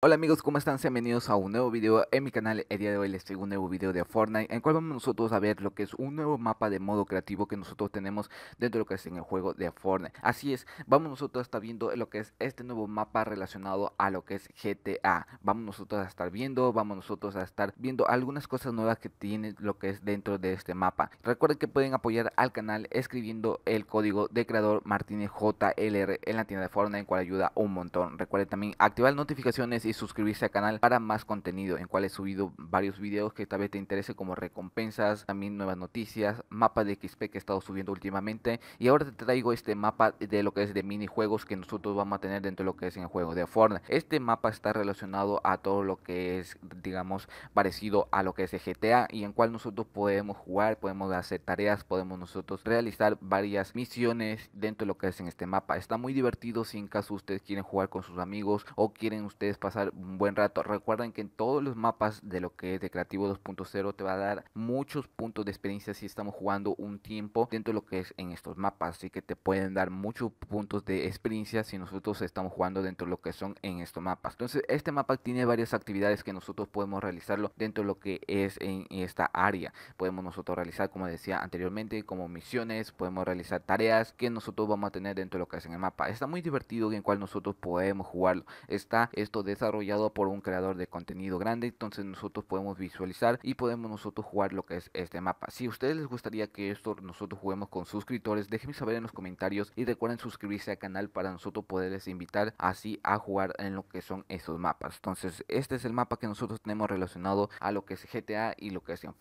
Hola amigos, ¿cómo están? Sean bienvenidos a un nuevo video en mi canal. El día de hoy les traigo un nuevo video de Fortnite en cual vamos nosotros a ver lo que es un nuevo mapa de modo creativo que nosotros tenemos dentro de lo que es en el juego de Fortnite. Así es, vamos nosotros a estar viendo lo que es este nuevo mapa relacionado a lo que es GTA. Vamos nosotros a estar viendo, vamos nosotros a estar viendo algunas cosas nuevas que tiene lo que es dentro de este mapa. Recuerden que pueden apoyar al canal escribiendo el código de creador Martínez JLR en la tienda de Fortnite, en cual ayuda un montón. Recuerden también activar notificaciones y suscribirse al canal para más contenido en cual he subido varios videos que tal vez te interese como recompensas, también nuevas noticias, mapa de XP que he estado subiendo últimamente y ahora te traigo este mapa de lo que es de minijuegos que nosotros vamos a tener dentro de lo que es en el juego de Fortnite. Este mapa está relacionado a todo lo que es digamos parecido a lo que es GTA y en cual nosotros podemos jugar, podemos hacer tareas, podemos nosotros realizar varias misiones dentro de lo que es en este mapa. Está muy divertido si en caso ustedes quieren jugar con sus amigos o quieren ustedes pasar un buen rato. Recuerden que en todos los mapas de lo que es de Creativo 2.0 te va a dar muchos puntos de experiencia si estamos jugando un tiempo dentro de lo que es en estos mapas. Así que te pueden dar muchos puntos de experiencia si nosotros estamos jugando dentro de lo que son en estos mapas. Entonces este mapa tiene varias actividades que nosotros podemos realizarlo dentro de lo que es en esta área. Podemos nosotros realizar, como decía anteriormente, como misiones, podemos realizar tareas que nosotros vamos a tener dentro de lo que es en el mapa. Está muy divertido en cual nosotros podemos jugarlo. Está esto de esa por un creador de contenido grande, entonces nosotros podemos visualizar y podemos nosotros jugar lo que es este mapa. Si a ustedes les gustaría que esto nosotros juguemos con suscriptores, déjenme saber en los comentarios y recuerden suscribirse al canal para nosotros poderles invitar así a jugar en lo que son esos mapas. Entonces este es el mapa que nosotros tenemos relacionado a lo que es GTA y lo que es en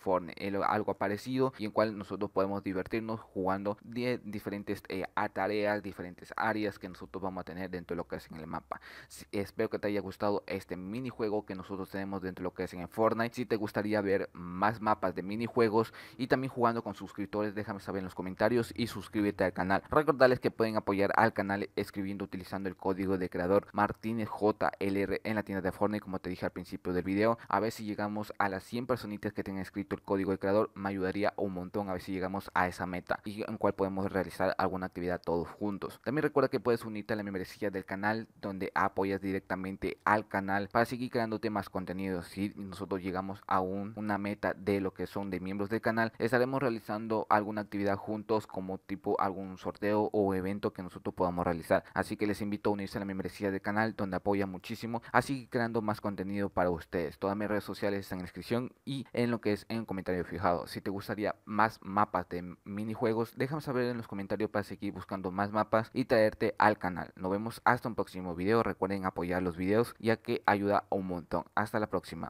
algo parecido y en cual nosotros podemos divertirnos jugando de diferentes eh, tareas, diferentes áreas que nosotros vamos a tener dentro de lo que es en el mapa. Espero que te haya gustado este minijuego que nosotros tenemos dentro de lo que es en Fortnite. Si te gustaría ver más mapas de minijuegos y también jugando con suscriptores, déjame saber en los comentarios y suscríbete al canal. Recordarles que pueden apoyar al canal escribiendo utilizando el código de creador MartínezJLR en la tienda de Fortnite, como te dije al principio del video. A ver si llegamos a las 100 personitas que tengan escrito el código de creador, me ayudaría un montón a ver si llegamos a esa meta y en cual podemos realizar alguna actividad todos juntos. También recuerda que puedes unirte a la membresía del canal donde apoyas directamente al canal para seguir creando más contenido Si nosotros llegamos a una meta de lo que son de miembros del canal, estaremos realizando alguna actividad juntos como tipo algún sorteo o evento que nosotros podamos realizar. Así que les invito a unirse a la membresía del canal donde apoya muchísimo así creando más contenido para ustedes. Todas mis redes sociales están en la descripción y en lo que es en comentario fijado. Si te gustaría más mapas de minijuegos, déjame saber en los comentarios para seguir buscando más mapas y traerte al canal. Nos vemos hasta un próximo video. Recuerden apoyar los videos y que ayuda un montón. Hasta la próxima.